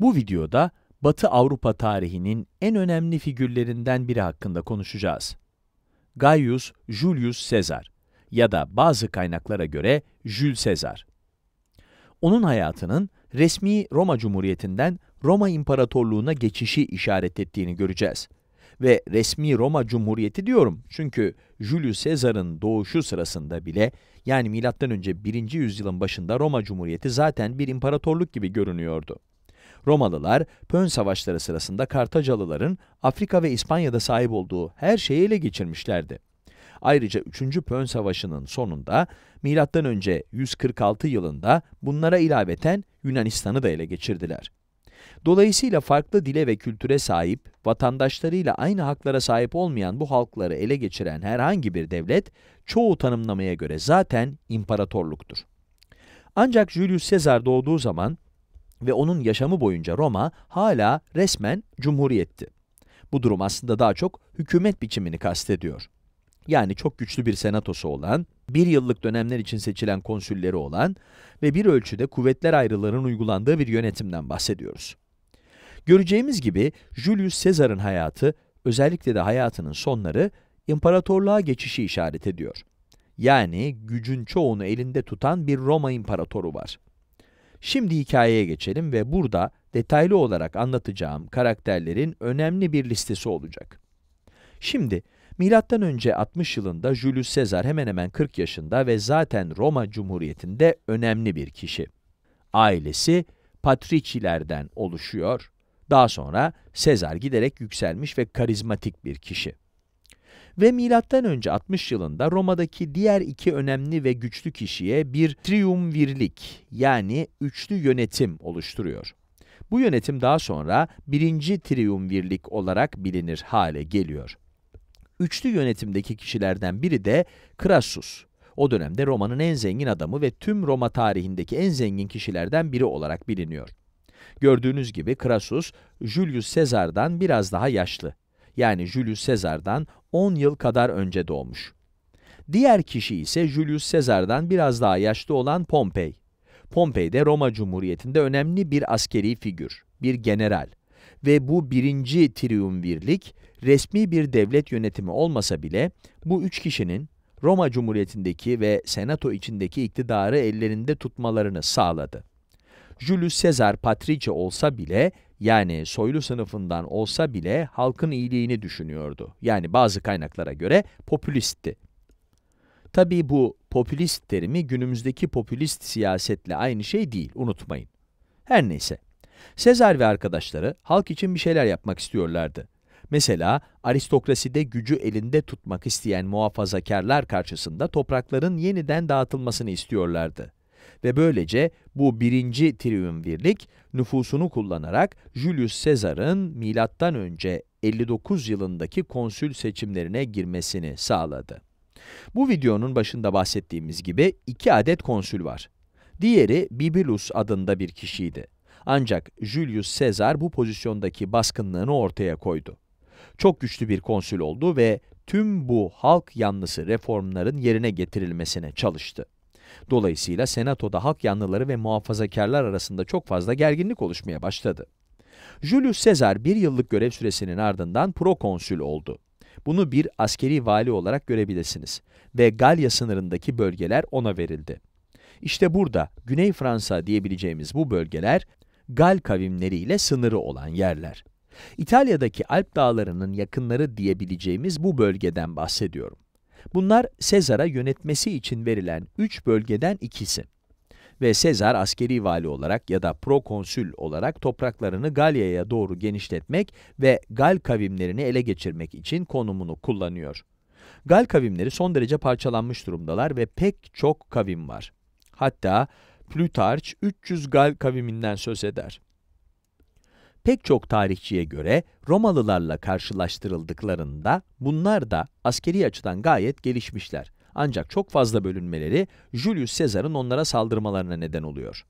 Bu videoda Batı Avrupa tarihinin en önemli figürlerinden biri hakkında konuşacağız. Gaius Julius Caesar ya da bazı kaynaklara göre Jül Caesar. Onun hayatının resmi Roma Cumhuriyeti'nden Roma İmparatorluğu'na geçişi işaret ettiğini göreceğiz. Ve resmi Roma Cumhuriyeti diyorum çünkü Julius Caesar'ın doğuşu sırasında bile yani M.Ö. 1. yüzyılın başında Roma Cumhuriyeti zaten bir imparatorluk gibi görünüyordu. Romalılar, Pön savaşları sırasında Kartacalıların Afrika ve İspanya'da sahip olduğu her şeyi ele geçirmişlerdi. Ayrıca 3. Pön Savaşı'nın sonunda M.Ö. 146 yılında bunlara ilaveten Yunanistan'ı da ele geçirdiler. Dolayısıyla farklı dile ve kültüre sahip, vatandaşlarıyla aynı haklara sahip olmayan bu halkları ele geçiren herhangi bir devlet, çoğu tanımlamaya göre zaten imparatorluktur. Ancak Julius Caesar doğduğu zaman ve onun yaşamı boyunca Roma hala resmen cumhuriyetti. Bu durum aslında daha çok hükümet biçimini kastediyor. Yani çok güçlü bir senatosu olan, bir yıllık dönemler için seçilen konsülleri olan ve bir ölçüde kuvvetler ayrılarının uygulandığı bir yönetimden bahsediyoruz. Göreceğimiz gibi Julius Caesar'ın hayatı, özellikle de hayatının sonları, imparatorluğa geçişi işaret ediyor. Yani gücün çoğunu elinde tutan bir Roma imparatoru var. Şimdi hikayeye geçelim ve burada detaylı olarak anlatacağım karakterlerin önemli bir listesi olacak. Şimdi, M.Ö. 60 yılında Julius Caesar hemen hemen 40 yaşında ve zaten Roma Cumhuriyeti'nde önemli bir kişi. Ailesi Patricilerden oluşuyor. Daha sonra Caesar giderek yükselmiş ve karizmatik bir kişi ve milattan önce 60 yılında Roma'daki diğer iki önemli ve güçlü kişiye bir triumvirlik yani üçlü yönetim oluşturuyor. Bu yönetim daha sonra birinci triumvirlik olarak bilinir hale geliyor. Üçlü yönetimdeki kişilerden biri de Crassus. O dönemde Roma'nın en zengin adamı ve tüm Roma tarihindeki en zengin kişilerden biri olarak biliniyor. Gördüğünüz gibi Crassus, Julius Caesar'dan biraz daha yaşlı yani Julius Caesar'dan 10 yıl kadar önce doğmuş. Diğer kişi ise Julius Caesar'dan biraz daha yaşlı olan Pompey. Pompey de Roma Cumhuriyeti'nde önemli bir askeri figür, bir general. Ve bu birinci triumvirlik, resmi bir devlet yönetimi olmasa bile, bu üç kişinin Roma Cumhuriyeti'ndeki ve Senato içindeki iktidarı ellerinde tutmalarını sağladı. Julius Caesar Patrice olsa bile yani soylu sınıfından olsa bile halkın iyiliğini düşünüyordu. Yani bazı kaynaklara göre popülistti. Tabii bu popülist terimi günümüzdeki popülist siyasetle aynı şey değil, unutmayın. Her neyse, Sezar ve arkadaşları halk için bir şeyler yapmak istiyorlardı. Mesela aristokraside gücü elinde tutmak isteyen muhafazakarlar karşısında toprakların yeniden dağıtılmasını istiyorlardı ve böylece bu birinci triumvirlik nüfusunu kullanarak Julius Caesar'ın milattan önce 59 yılındaki konsül seçimlerine girmesini sağladı. Bu videonun başında bahsettiğimiz gibi iki adet konsül var. Diğeri Bibulus adında bir kişiydi. Ancak Julius Caesar bu pozisyondaki baskınlığını ortaya koydu. Çok güçlü bir konsül oldu ve tüm bu halk yanlısı reformların yerine getirilmesine çalıştı. Dolayısıyla senatoda halk yanlıları ve muhafazakarlar arasında çok fazla gerginlik oluşmaya başladı. Julius Caesar bir yıllık görev süresinin ardından prokonsül oldu. Bunu bir askeri vali olarak görebilirsiniz ve Galya sınırındaki bölgeler ona verildi. İşte burada Güney Fransa diyebileceğimiz bu bölgeler Gal kavimleriyle sınırı olan yerler. İtalya'daki Alp dağlarının yakınları diyebileceğimiz bu bölgeden bahsediyorum. Bunlar Sezar'a yönetmesi için verilen üç bölgeden ikisi. Ve Sezar askeri vali olarak ya da prokonsül olarak topraklarını Galya'ya doğru genişletmek ve Gal kavimlerini ele geçirmek için konumunu kullanıyor. Gal kavimleri son derece parçalanmış durumdalar ve pek çok kavim var. Hatta Plütarç 300 Gal kaviminden söz eder. Pek çok tarihçiye göre Romalılarla karşılaştırıldıklarında bunlar da askeri açıdan gayet gelişmişler. Ancak çok fazla bölünmeleri Julius Caesar'ın onlara saldırmalarına neden oluyor.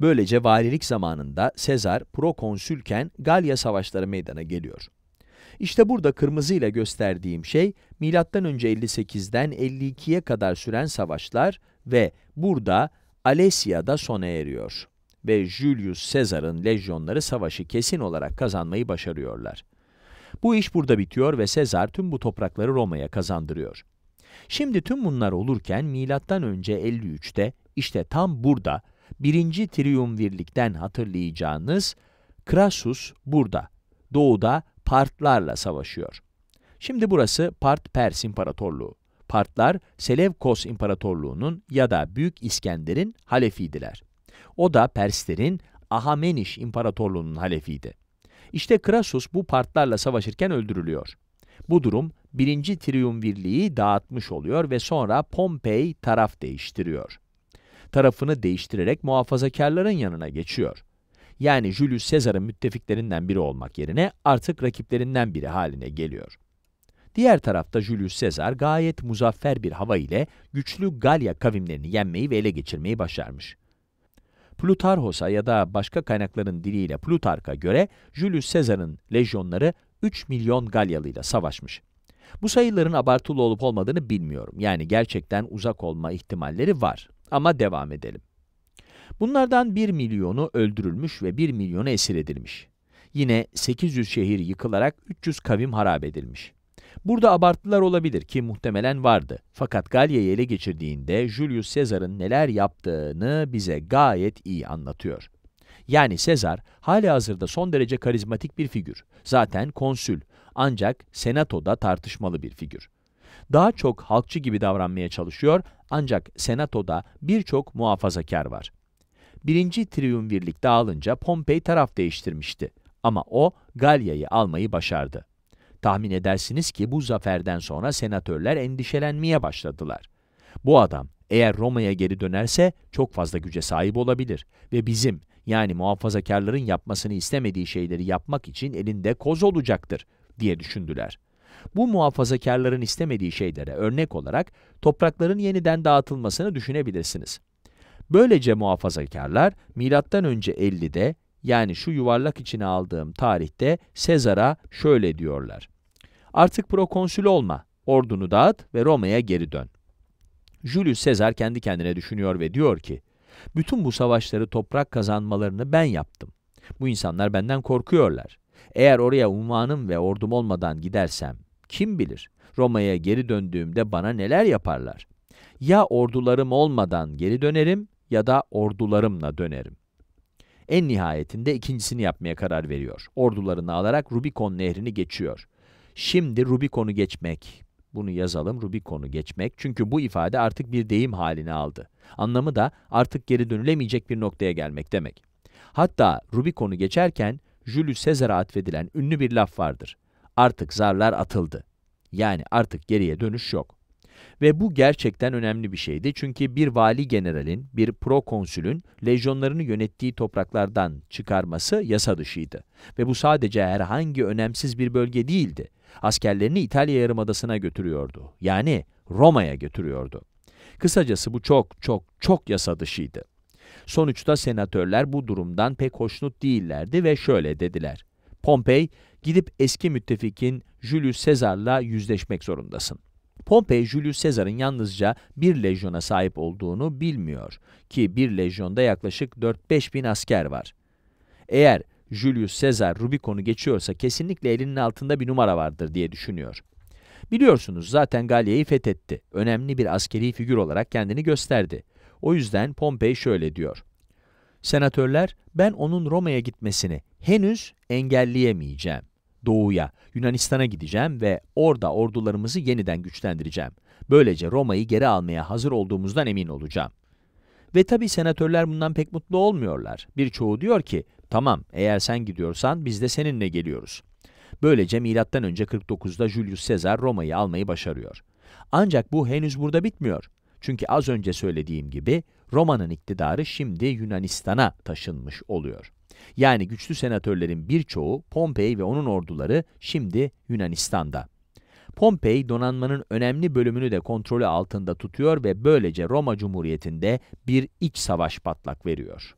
Böylece valilik zamanında Sezar prokonsülken Galya savaşları meydana geliyor. İşte burada kırmızıyla gösterdiğim şey Milattan Önce 58'den 52'ye kadar süren savaşlar ve burada Alesya'da sona eriyor ve Julius Caesar'ın lejyonları savaşı kesin olarak kazanmayı başarıyorlar. Bu iş burada bitiyor ve Caesar tüm bu toprakları Roma'ya kazandırıyor. Şimdi tüm bunlar olurken milattan önce 53'te işte tam burada 1. Triumvirlik'ten hatırlayacağınız Crassus burada doğuda Partlarla savaşıyor. Şimdi burası Part Pers İmparatorluğu. Partlar Selevkos İmparatorluğu'nun ya da Büyük İskender'in Halefi'diler. O da Perslerin Ahameniş İmparatorluğu'nun halefiydi. İşte Krasus bu partlarla savaşırken öldürülüyor. Bu durum 1. Triumvirliği dağıtmış oluyor ve sonra Pompey taraf değiştiriyor. Tarafını değiştirerek muhafazakarların yanına geçiyor. Yani Julius Caesar'ın müttefiklerinden biri olmak yerine artık rakiplerinden biri haline geliyor. Diğer tarafta Julius Caesar gayet muzaffer bir hava ile güçlü Galya kavimlerini yenmeyi ve ele geçirmeyi başarmış. Plutarhos'a ya da başka kaynakların diliyle Plutark'a göre Julius Caesar'ın lejyonları 3 milyon Galyalı ile savaşmış. Bu sayıların abartılı olup olmadığını bilmiyorum. Yani gerçekten uzak olma ihtimalleri var. Ama devam edelim. Bunlardan 1 milyonu öldürülmüş ve 1 milyonu esir edilmiş. Yine 800 şehir yıkılarak 300 kavim harap edilmiş. Burada abarttılar olabilir ki muhtemelen vardı. Fakat Galya'yı ele geçirdiğinde Julius Caesar'ın neler yaptığını bize gayet iyi anlatıyor. Yani Caesar hala hazırda son derece karizmatik bir figür. Zaten konsül ancak senatoda tartışmalı bir figür. Daha çok halkçı gibi davranmaya çalışıyor ancak senatoda birçok muhafazakar var. Birinci triumvirlik dağılınca Pompey taraf değiştirmişti ama o Galya'yı almayı başardı. Tahmin edersiniz ki bu zaferden sonra senatörler endişelenmeye başladılar. Bu adam eğer Roma'ya geri dönerse çok fazla güce sahip olabilir ve bizim yani muhafazakarların yapmasını istemediği şeyleri yapmak için elinde koz olacaktır diye düşündüler. Bu muhafazakarların istemediği şeylere örnek olarak toprakların yeniden dağıtılmasını düşünebilirsiniz. Böylece muhafazakarlar önce 50'de yani şu yuvarlak içine aldığım tarihte Sezar'a şöyle diyorlar. Artık prokonsül olma, ordunu dağıt ve Roma'ya geri dön. Julius Caesar kendi kendine düşünüyor ve diyor ki, bütün bu savaşları toprak kazanmalarını ben yaptım. Bu insanlar benden korkuyorlar. Eğer oraya unvanım ve ordum olmadan gidersem, kim bilir Roma'ya geri döndüğümde bana neler yaparlar? Ya ordularım olmadan geri dönerim ya da ordularımla dönerim. En nihayetinde ikincisini yapmaya karar veriyor. Ordularını alarak Rubikon nehrini geçiyor. Şimdi Rubikon'u geçmek. Bunu yazalım Rubikon'u geçmek. Çünkü bu ifade artık bir deyim halini aldı. Anlamı da artık geri dönülemeyecek bir noktaya gelmek demek. Hatta Rubikon'u geçerken Julius Caesar'a atfedilen ünlü bir laf vardır. Artık zarlar atıldı. Yani artık geriye dönüş yok. Ve bu gerçekten önemli bir şeydi çünkü bir vali generalin, bir prokonsülün lejyonlarını yönettiği topraklardan çıkarması yasa dışıydı. Ve bu sadece herhangi önemsiz bir bölge değildi. Askerlerini İtalya Yarımadası'na götürüyordu. Yani Roma'ya götürüyordu. Kısacası bu çok çok çok yasa dışıydı. Sonuçta senatörler bu durumdan pek hoşnut değillerdi ve şöyle dediler. Pompey, gidip eski müttefikin Julius Caesar'la yüzleşmek zorundasın. Pompey, Julius Caesar'ın yalnızca bir lejyona sahip olduğunu bilmiyor ki bir lejyonda yaklaşık 4-5 bin asker var. Eğer Julius Caesar Rubikon'u geçiyorsa kesinlikle elinin altında bir numara vardır diye düşünüyor. Biliyorsunuz zaten Galya'yı fethetti. Önemli bir askeri figür olarak kendini gösterdi. O yüzden Pompey şöyle diyor. Senatörler, ben onun Roma'ya gitmesini henüz engelleyemeyeceğim doğuya, Yunanistan'a gideceğim ve orada ordularımızı yeniden güçlendireceğim. Böylece Roma'yı geri almaya hazır olduğumuzdan emin olacağım. Ve tabi senatörler bundan pek mutlu olmuyorlar. Birçoğu diyor ki, tamam eğer sen gidiyorsan biz de seninle geliyoruz. Böylece M.Ö. 49'da Julius Caesar Roma'yı almayı başarıyor. Ancak bu henüz burada bitmiyor. Çünkü az önce söylediğim gibi Roma'nın iktidarı şimdi Yunanistan'a taşınmış oluyor. Yani güçlü senatörlerin birçoğu Pompey ve onun orduları şimdi Yunanistan'da. Pompey donanmanın önemli bölümünü de kontrolü altında tutuyor ve böylece Roma Cumhuriyeti'nde bir iç savaş patlak veriyor.